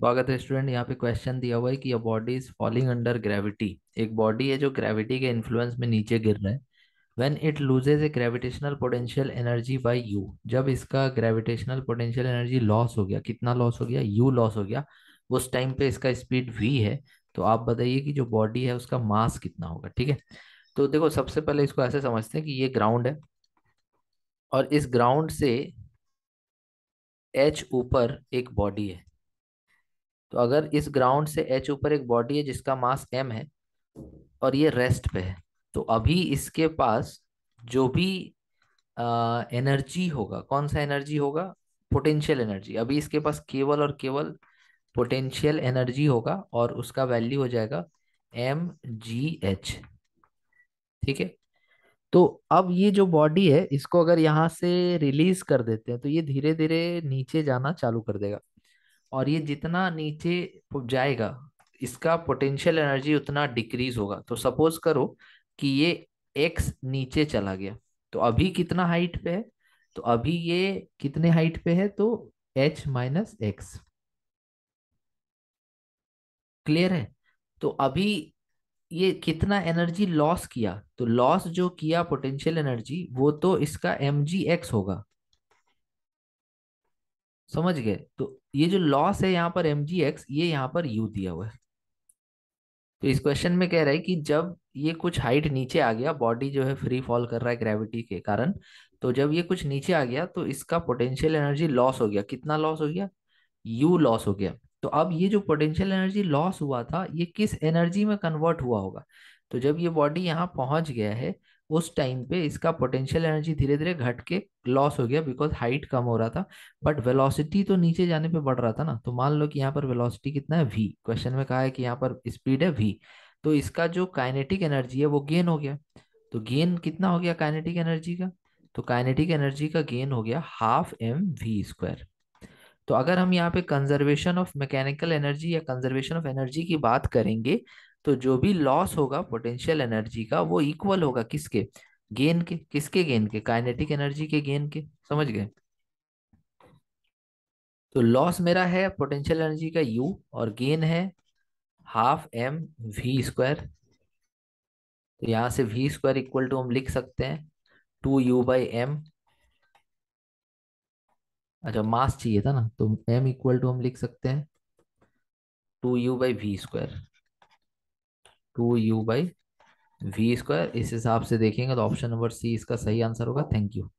स्वागत है स्टूडेंट यहाँ पे क्वेश्चन दिया हुआ है कि body is falling under gravity एक बॉडी है जो ग्रेविटी के इन्फ्लुएंस में नीचे गिर रहा है when it loses a gravitational potential energy by U जब इसका ग्रेविटेशनल पोटेंशियल एनर्जी लॉस हो गया कितना लॉस हो गया यू लॉस हो गया उस टाइम पे इसका स्पीड वी है तो आप बताइए कि जो बॉडी है उसका मास कितना होगा ठीक है तो देखो सबसे पहले इसको ऐसे समझते हैं कि ये ग्राउंड है और इस ग्राउंड से एच ऊपर एक बॉडी है तो अगर इस ग्राउंड से एच ऊपर एक बॉडी है जिसका मास एम है और ये रेस्ट पे है तो अभी इसके पास जो भी आ, एनर्जी होगा कौन सा एनर्जी होगा पोटेंशियल एनर्जी अभी इसके पास केवल और केवल पोटेंशियल एनर्जी होगा और उसका वैल्यू हो जाएगा एम जी एच ठीक है तो अब ये जो बॉडी है इसको अगर यहाँ से रिलीज कर देते हैं तो ये धीरे धीरे नीचे जाना चालू कर देगा और ये जितना नीचे जाएगा इसका पोटेंशियल एनर्जी उतना डिक्रीज होगा तो सपोज करो कि ये एक्स नीचे चला गया तो अभी कितना हाइट पे है तो अभी ये कितने हाइट पे है तो एच माइनस एक्स क्लियर है तो अभी ये कितना एनर्जी लॉस किया तो लॉस जो किया पोटेंशियल एनर्जी वो तो इसका एम जी एक्स होगा समझ गए तो ये जो लॉस है यहाँ पर एम जी एक्स ये यहाँ पर यू दिया हुआ है तो इस क्वेश्चन में कह रहा है कि जब ये कुछ हाइट नीचे आ गया बॉडी जो है फ्री फॉल कर रहा है ग्रेविटी के कारण तो जब ये कुछ नीचे आ गया तो इसका पोटेंशियल एनर्जी लॉस हो गया कितना लॉस हो गया यू लॉस हो गया तो अब ये जो पोटेंशियल एनर्जी लॉस हुआ था ये किस एनर्जी में कन्वर्ट हुआ होगा तो जब ये बॉडी यहाँ पहुंच गया है उस टाइम पे इसका पोटेंशियल एनर्जी धीरे धीरे घट के लॉस हो गया बिकॉज हाइट कम हो रहा था बट वेलोसिटी तो नीचे जाने पे बढ़ रहा था ना तो मान लो कि यहाँ पर वेलोसिटी कितना है वी क्वेश्चन में कहा है कि यहाँ पर स्पीड है वी तो इसका जो काइनेटिक एनर्जी है वो गेन हो गया तो गेन कितना हो गया काइनेटिक एनर्जी का तो काइनेटिक एनर्जी का गेन हो गया हाफ एम वी स्क्वायर तो अगर हम यहाँ पे कंजर्वेशन ऑफ मैकेनिकल एनर्जी या कंजर्वेशन ऑफ एनर्जी की बात करेंगे तो जो भी लॉस होगा पोटेंशियल एनर्जी का वो इक्वल होगा किसके गेन के किसके गेन के काइनेटिक एनर्जी के गेन के समझ गए तो लॉस मेरा है पोटेंशियल एनर्जी का यू और गेन है हाफ एम वी स्क्वायर तो यहां से वी स्क्वायर इक्वल टू हम लिख सकते हैं टू यू बाई एम अच्छा मास चाहिए था ना तो एम इक्वल टू हम लिख सकते हैं two U by V square two U by V square इस हिसाब से देखेंगे तो ऑप्शन नंबर सी इसका सही आंसर होगा थैंक यू